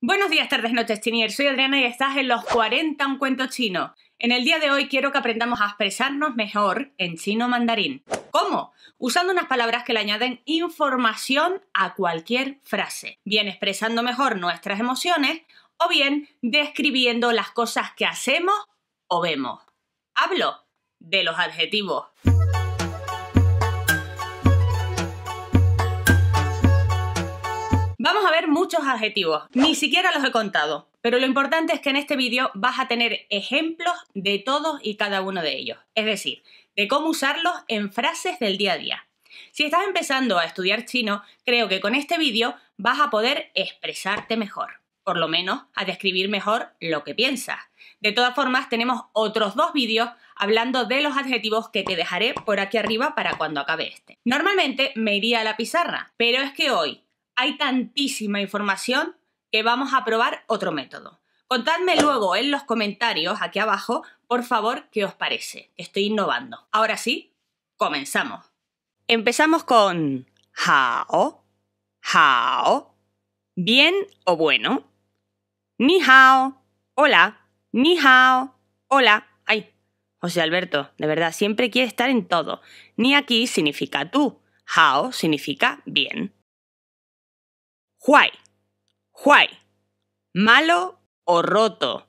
Buenos días, tardes, noches, Chinier. Soy Adriana y estás en Los 40, un cuento chino. En el día de hoy quiero que aprendamos a expresarnos mejor en chino mandarín. ¿Cómo? Usando unas palabras que le añaden información a cualquier frase, bien expresando mejor nuestras emociones o bien describiendo las cosas que hacemos o vemos. Hablo de los adjetivos. a ver muchos adjetivos, ni siquiera los he contado, pero lo importante es que en este vídeo vas a tener ejemplos de todos y cada uno de ellos, es decir, de cómo usarlos en frases del día a día. Si estás empezando a estudiar chino, creo que con este vídeo vas a poder expresarte mejor, por lo menos a describir mejor lo que piensas. De todas formas, tenemos otros dos vídeos hablando de los adjetivos que te dejaré por aquí arriba para cuando acabe este. Normalmente me iría a la pizarra, pero es que hoy hay tantísima información que vamos a probar otro método. Contadme luego en los comentarios aquí abajo, por favor, qué os parece. Estoy innovando. Ahora sí, comenzamos. Empezamos con how, how, bien o bueno. Ni hao, hola, ni hao, hola. Ay, José Alberto, de verdad, siempre quiere estar en todo. Ni aquí significa tú, hao significa bien. Huay. Huay. Malo o roto.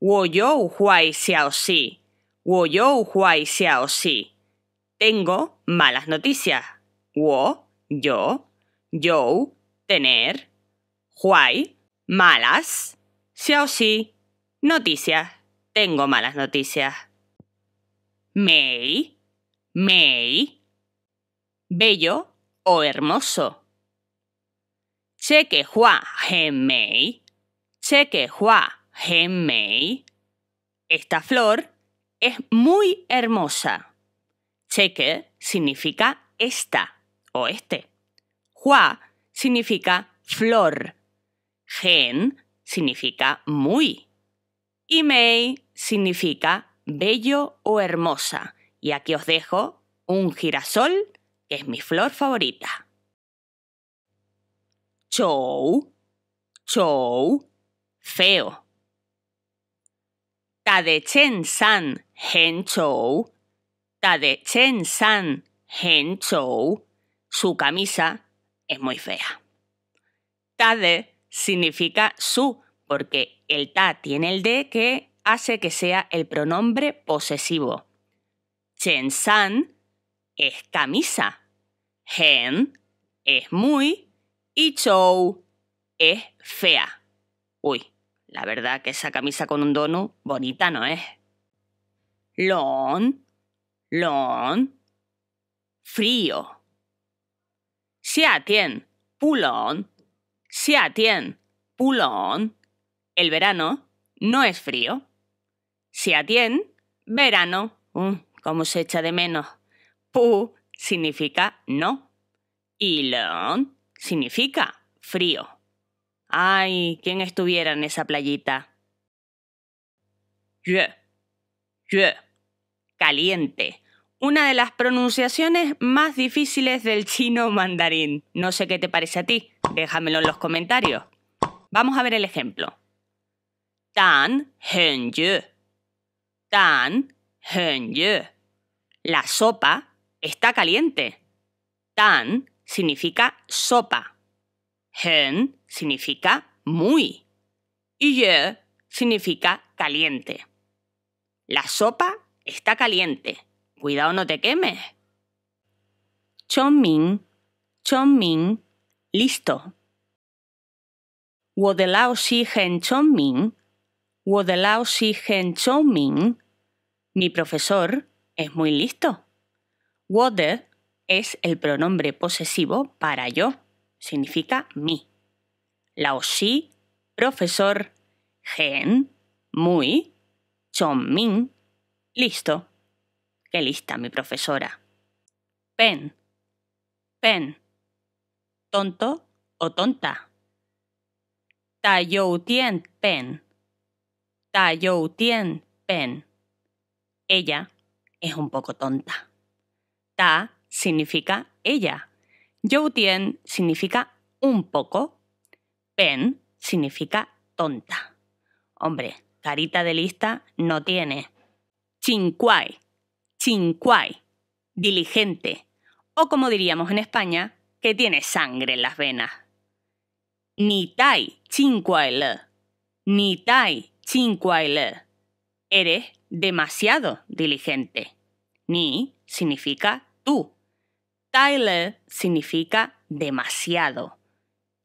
¿Woyou yo huay xiao si. ¿Woyou yo huay xiao si. Tengo malas noticias. Wo, yo, yo, tener. Huay, malas. Xiao si, noticias. Tengo malas noticias. Mei, mei. Bello o hermoso. Cheque que hua mei, che mei. Esta flor es muy hermosa. Cheque significa esta o este. Hua significa flor. Gen significa muy. Y mei significa bello o hermosa. Y aquí os dejo un girasol, que es mi flor favorita chou, chou, feo. Tadechen san hen chou, Tadechen san hen chou, su camisa es muy fea. Tade significa su, porque el ta tiene el de que hace que sea el pronombre posesivo. Chen san es camisa. Gen es muy y show es fea. Uy, la verdad que esa camisa con un dono bonita no es. Lon, lon, frío. Siatien, pulón. atien pulón. El verano no es frío. atien verano. Mm, ¿Cómo se echa de menos? Pu significa no. Y lon significa frío. Ay, ¿quién estuviera en esa playita? Yue, caliente. Una de las pronunciaciones más difíciles del chino mandarín. No sé qué te parece a ti, déjamelo en los comentarios. Vamos a ver el ejemplo. Tan hen Tan hen La sopa está caliente. Tan significa sopa. Hen significa muy. Y ye significa caliente. La sopa está caliente. Cuidado no te quemes. Chomming, chomming, listo. Wo de lao si hen chomming, wo de si hen choming Mi profesor es muy listo. Wo de es el pronombre posesivo para yo. Significa mi. Lao sí profesor, gen, muy, min. listo. Qué lista mi profesora. Pen, pen, tonto o tonta. you Tien Pen. you Tien Pen. Ella es un poco tonta. Ta significa ella. Youtien significa un poco. Pen significa tonta. Hombre, carita de lista no tiene. Chinquay. chinquay diligente. O como diríamos en España, que tiene sangre en las venas. Ni tai chincuaile. Ni tai chincuaile. Eres demasiado diligente. Ni significa tú le significa demasiado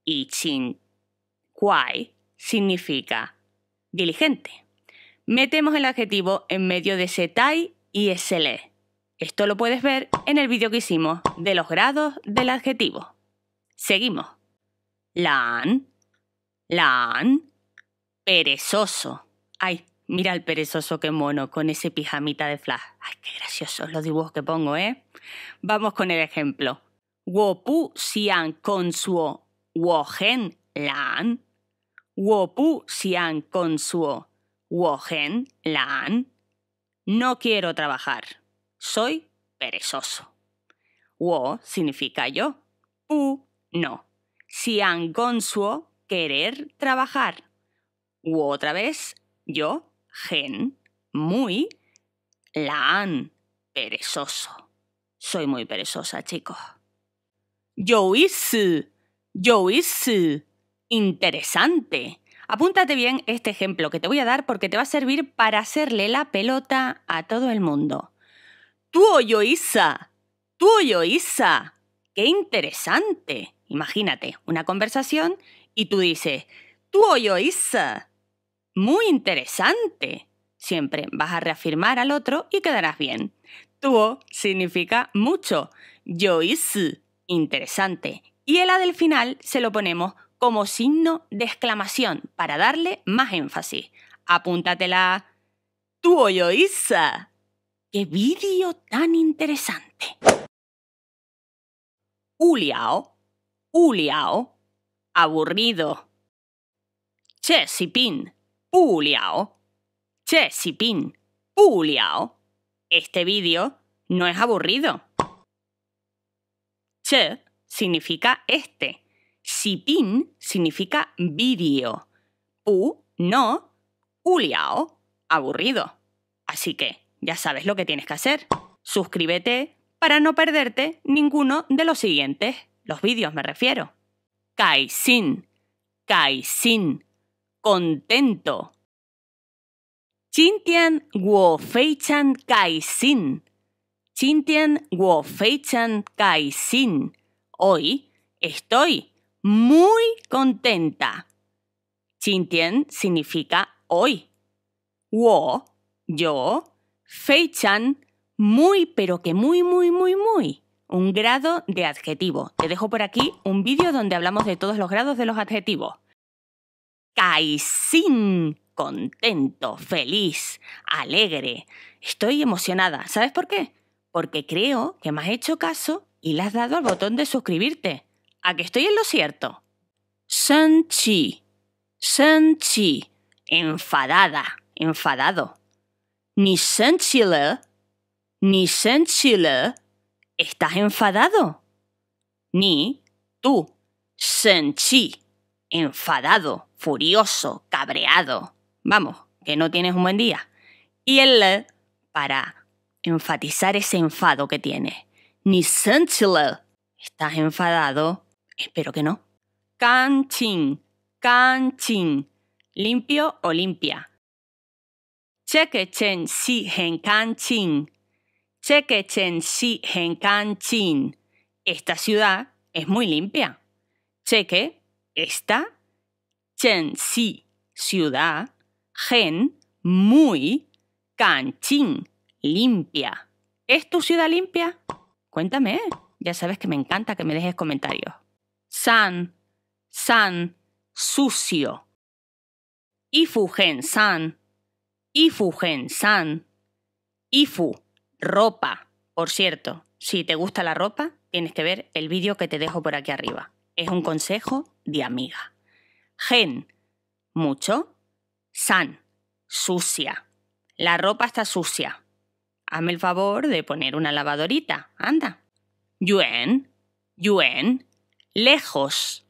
y Chin Kwai significa diligente. Metemos el adjetivo en medio de ese Tai y ese Le. Esto lo puedes ver en el vídeo que hicimos de los grados del adjetivo. Seguimos. Lan, lan, perezoso. Ay, Mira el perezoso que mono con ese pijamita de flash. Ay, qué graciosos los dibujos que pongo, ¿eh? Vamos con el ejemplo. Wopu sian con suo wogen lan. Wopu sian con suo wogen lan. No quiero trabajar. Soy perezoso. Wo significa yo. Pu no. Sian con suo querer trabajar. U otra vez, yo gen, muy, la perezoso. Soy muy perezosa, chicos. Yo yo hice. interesante. Apúntate bien este ejemplo que te voy a dar porque te va a servir para hacerle la pelota a todo el mundo. Tú Isa! tú isa, qué interesante. Imagínate una conversación y tú dices, tú isa. Muy interesante. Siempre vas a reafirmar al otro y quedarás bien. Tuo significa mucho. Yo is interesante. Y el A del final se lo ponemos como signo de exclamación para darle más énfasis. Apúntatela. Tuo yo ¡Qué vídeo tan interesante! Uliao. Uliao. Aburrido. Che, si pin, puliao. Este vídeo no es aburrido. Che significa este. pin significa vídeo. U no, uliao, aburrido. Así que ya sabes lo que tienes que hacer. Suscríbete para no perderte ninguno de los siguientes, los vídeos me refiero. Kai Sin contento. Chintian wo feichan kai sin. Chintian wo feichan kai sin. Hoy estoy muy contenta. Chintian significa hoy. Wo, yo, feichan, muy, pero que muy, muy, muy, muy. Un grado de adjetivo. Te dejo por aquí un vídeo donde hablamos de todos los grados de los adjetivos. Kaisin. Contento, feliz, alegre. Estoy emocionada. ¿Sabes por qué? Porque creo que me has hecho caso y le has dado al botón de suscribirte. ¿A que estoy en lo cierto? Sanchi. Sanchi. Enfadada. Enfadado. Ni sensile. Ni Sanchile. ¿Estás enfadado? Ni tú. Sanchi enfadado, furioso, cabreado. Vamos, que no tienes un buen día. Y el le para enfatizar ese enfado que tienes. Ni ¿Estás enfadado? Espero que no. Canchin, canchin. Limpio o limpia. Cheque chen si hen canchin. chen si hen canchin. Esta ciudad es muy limpia. Cheque esta, si, ciudad, Gen, muy, ching, limpia. ¿Es tu ciudad limpia? Cuéntame, ya sabes que me encanta que me dejes comentarios. San, San, sucio. Ifu gen san, Ifu gen san, Ifu, ropa. Por cierto, si te gusta la ropa, tienes que ver el vídeo que te dejo por aquí arriba es un consejo de amiga. Gen, mucho. San, sucia. La ropa está sucia. Hazme el favor de poner una lavadorita, anda. Yuen, yuen, lejos.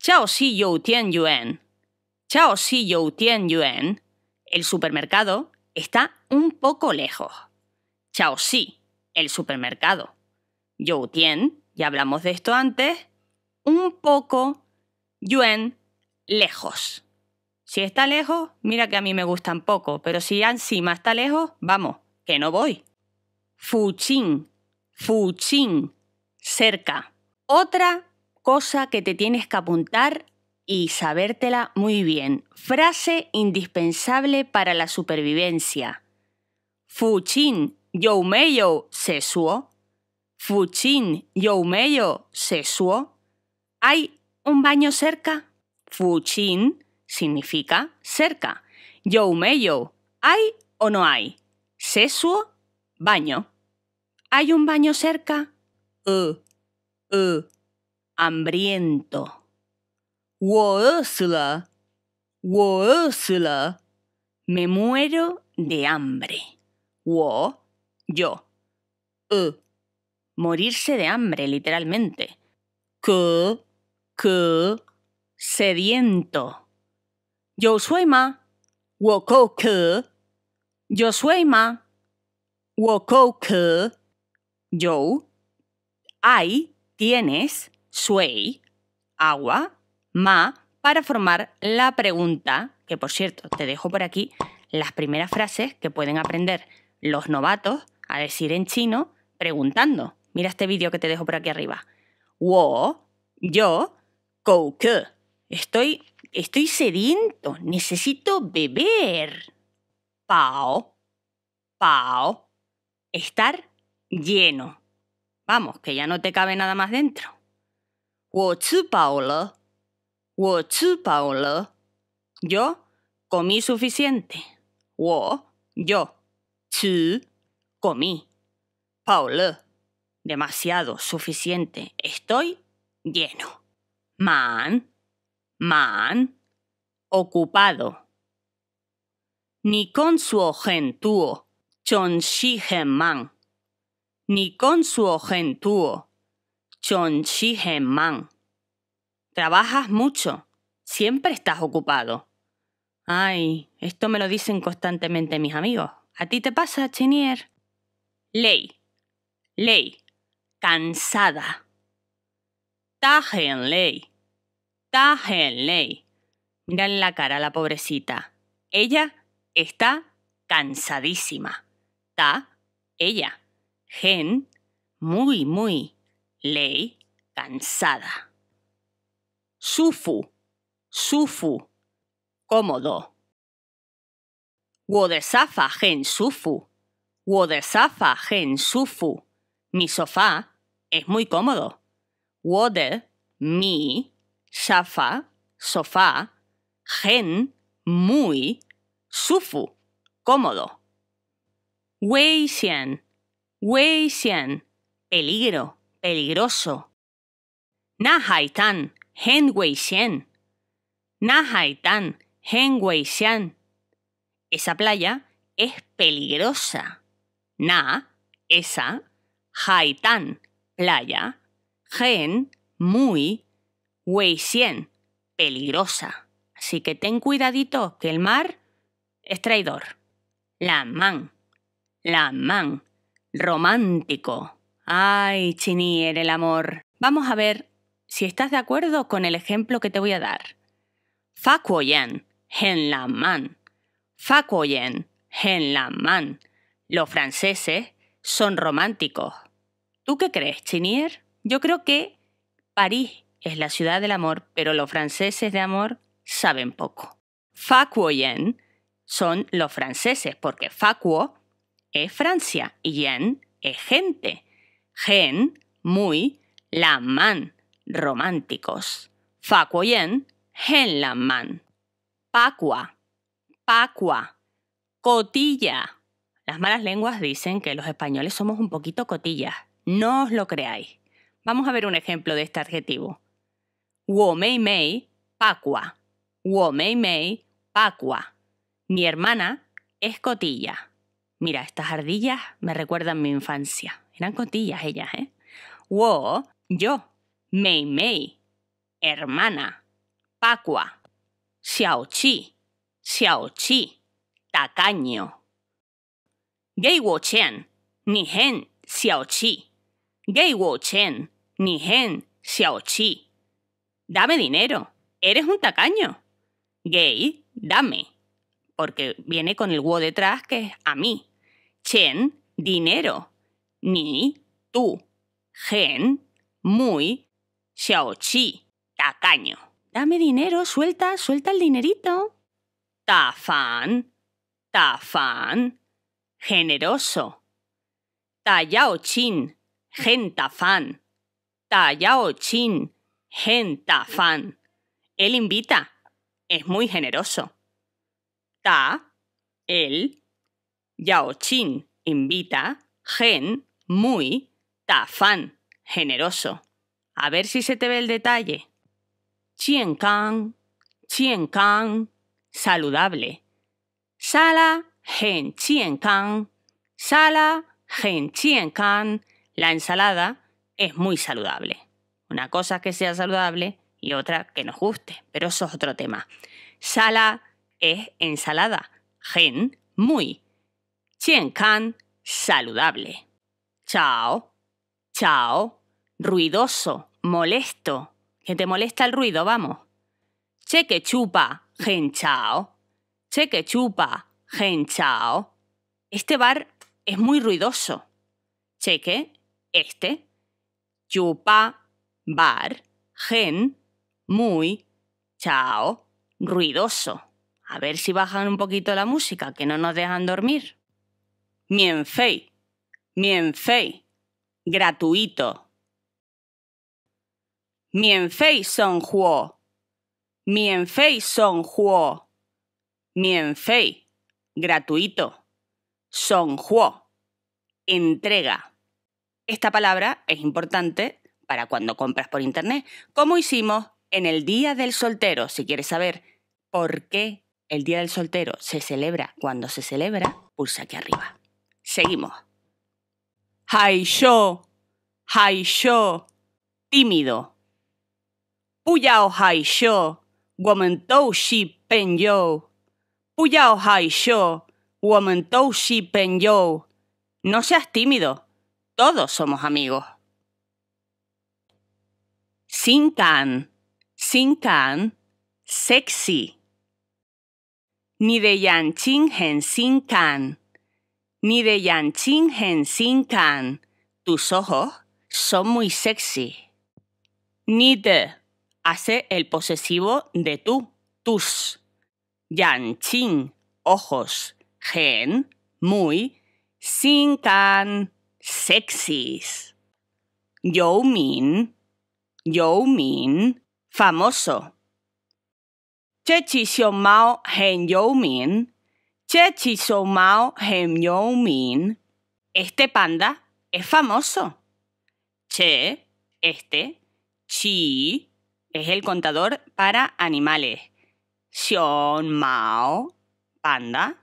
Chao si you TIEN yuen. Chao si yo tien yuen. El supermercado está un poco lejos. Chao si, el supermercado. Yo TIEN. ya hablamos de esto antes, un poco Yuen lejos. Si está lejos, mira que a mí me gustan poco, pero si encima está lejos, vamos, que no voy. Fuchín, fuchín, cerca. Otra cosa que te tienes que apuntar y sabértela muy bien. Frase indispensable para la supervivencia. Fuchin se sesuo. Fuchin se sesuo. ¿Hay un baño cerca? Fuchin significa cerca. yo ¿hay o no hay? Sesuo, baño. ¿Hay un baño cerca? Uh, hambriento. wo woosula me muero de hambre. Wo, yo. Uh, morirse de hambre, literalmente que sediento. Yo soy ma woko Yo soy ma woko Yo hay tienes soy agua ma para formar la pregunta, que por cierto, te dejo por aquí las primeras frases que pueden aprender los novatos a decir en chino preguntando. Mira este vídeo que te dejo por aquí arriba. Wo, yo, Coke. Estoy, estoy sediento, necesito beber. Pao, pao, estar lleno. Vamos, que ya no te cabe nada más dentro. Paolo. Yo comí suficiente. Wo, yo. Chu, comí. Paolo. Demasiado, suficiente. Estoy lleno man, man, ocupado. Ni con su gentuo, man. Ni con su gentuo, man. Trabajas mucho, siempre estás ocupado. Ay, esto me lo dicen constantemente mis amigos. ¿A ti te pasa, Chenier? Ley. Ley. Cansada ley. Mira Miren la cara a la pobrecita. Ella está cansadísima. Ta, ella. Gen, muy, muy. Ley, cansada. Sufu, sufu, cómodo. Wodesafa gen sufu. Wodesafa gen sufu. Mi sofá es muy cómodo. Wode, mi, safa, sofá, gen, muy, sufu, cómodo. Wei xian, wei xian, peligro, peligroso. Na haitan, hen wei xian. Na haitan, hen wei xian. Esa playa es peligrosa. Na, esa, haitan, playa, gen, muy, xian peligrosa. Así que ten cuidadito que el mar es traidor. La man, la man, romántico. Ay, Chinier, el amor. Vamos a ver si estás de acuerdo con el ejemplo que te voy a dar. Fa gen hen la man. Fa gen hen la man. Los franceses son románticos. ¿Tú qué crees, Chinier? Yo creo que París es la ciudad del amor, pero los franceses de amor saben poco. Facuoyen son los franceses, porque Facuo es Francia y Yen es gente. Gen, muy, la man, románticos. Facuoyen, gen la man. Pacua, pacua, cotilla. Las malas lenguas dicen que los españoles somos un poquito cotillas. No os lo creáis. Vamos a ver un ejemplo de este adjetivo. Wo mei mei pacua. Wo mei mei pacua. Mi hermana es cotilla. Mira, estas ardillas me recuerdan mi infancia. Eran cotillas ellas, ¿eh? Wo, yo. Mei mei, hermana. Pacua. Xiaochi. Xiaochi. Tacaño. Gei wo chen. Ni hen xiaochi. Gei wo chen ni xiao Xiaoqi. Dame dinero, eres un tacaño. Gay, dame, porque viene con el wo detrás que es a mí. Chen, dinero. Ni, tú. Gen, muy. Xiaoqi, tacaño. Dame dinero, suelta, suelta el dinerito. Tafán, tafán. generoso. Tayao chin, tafán. Ta Yao Chin, Gen Ta Fan. Él invita, es muy generoso. Ta, él, Yao Chin, invita, Gen, muy, Ta Fan, generoso. A ver si se te ve el detalle. Chien can Chien can saludable. Sala, Gen Chien can Sala, Gen Chien Can la ensalada es muy saludable. Una cosa que sea saludable y otra que nos guste, pero eso es otro tema. Sala es ensalada. Gen, muy. Chien can, saludable. Chao, chao, ruidoso, molesto. Que te molesta el ruido, vamos. Cheque chupa, gen chao. Cheque chupa, gen chao. Este bar es muy ruidoso. Cheque, este, chupa, bar, gen, muy, chao, ruidoso. A ver si bajan un poquito la música, que no nos dejan dormir. Mienfei, mienfei, gratuito. Mienfei son huo, mienfei son huo, mienfei, gratuito. Son huo, entrega. Esta palabra es importante para cuando compras por internet, como hicimos en el Día del Soltero. Si quieres saber por qué el Día del Soltero se celebra cuando se celebra, pulsa aquí arriba. Seguimos. Haisho, yo, tímido. Puyao haisho, show. shi pen yo. Puyao haisho, shi pen yo. No seas tímido. Todos somos amigos. Sinkan, Sinkan, sexy. Ni de gen Hen can. ni de gen Hen Sinkan. Tus ojos son muy sexy. Ni de hace el posesivo de tú, tus. Yanching ojos. Gen, muy. can sexys. Yo Min, Yo Min, famoso. Che chi mao hen Yo Min, Che chi mao hen Yo Min. Este panda es famoso. Che, este, chi es el contador para animales. Xion mao, panda,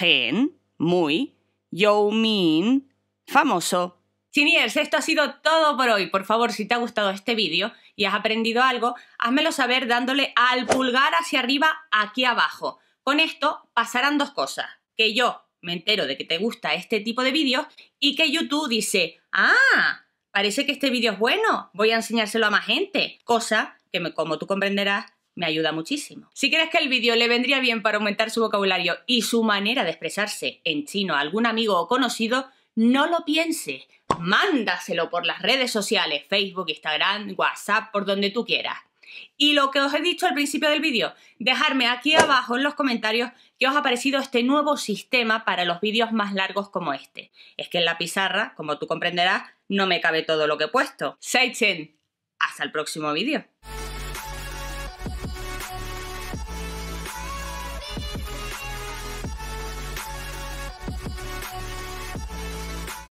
Hen. muy, Yo Min, famoso. Siniers, esto ha sido todo por hoy. Por favor, si te ha gustado este vídeo y has aprendido algo, házmelo saber dándole al pulgar hacia arriba, aquí abajo. Con esto pasarán dos cosas. Que yo me entero de que te gusta este tipo de vídeos y que YouTube dice, ah, parece que este vídeo es bueno, voy a enseñárselo a más gente. Cosa que, como tú comprenderás, me ayuda muchísimo. Si crees que el vídeo le vendría bien para aumentar su vocabulario y su manera de expresarse en chino a algún amigo o conocido, no lo piense, mándaselo por las redes sociales, Facebook, Instagram, WhatsApp, por donde tú quieras. Y lo que os he dicho al principio del vídeo, dejarme aquí abajo en los comentarios qué os ha parecido este nuevo sistema para los vídeos más largos como este. Es que en la pizarra, como tú comprenderás, no me cabe todo lo que he puesto. Seichen, hasta el próximo vídeo.